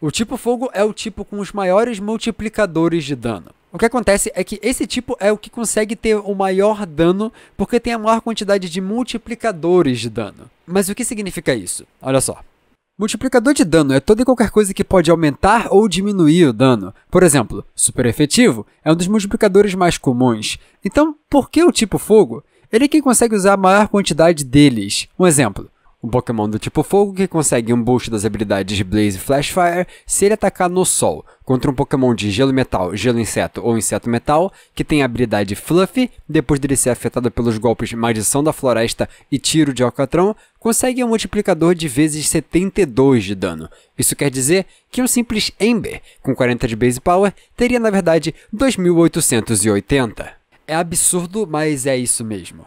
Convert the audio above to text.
O tipo fogo é o tipo com os maiores multiplicadores de dano. O que acontece é que esse tipo é o que consegue ter o maior dano porque tem a maior quantidade de multiplicadores de dano. Mas o que significa isso? Olha só. Multiplicador de dano é toda e qualquer coisa que pode aumentar ou diminuir o dano. Por exemplo, super efetivo é um dos multiplicadores mais comuns. Então, por que o tipo fogo? Ele é quem consegue usar a maior quantidade deles. Um exemplo um Pokémon do tipo fogo que consegue um boost das habilidades de Blaze e Flash Fire se ele atacar no sol, contra um Pokémon de gelo metal, gelo inseto ou inseto metal, que tem a habilidade Fluffy, depois dele ser afetado pelos golpes Maldição da Floresta e Tiro de Alcatrão, consegue um multiplicador de vezes 72 de dano. Isso quer dizer que um simples Ember, com 40 de base power, teria na verdade 2880. É absurdo, mas é isso mesmo.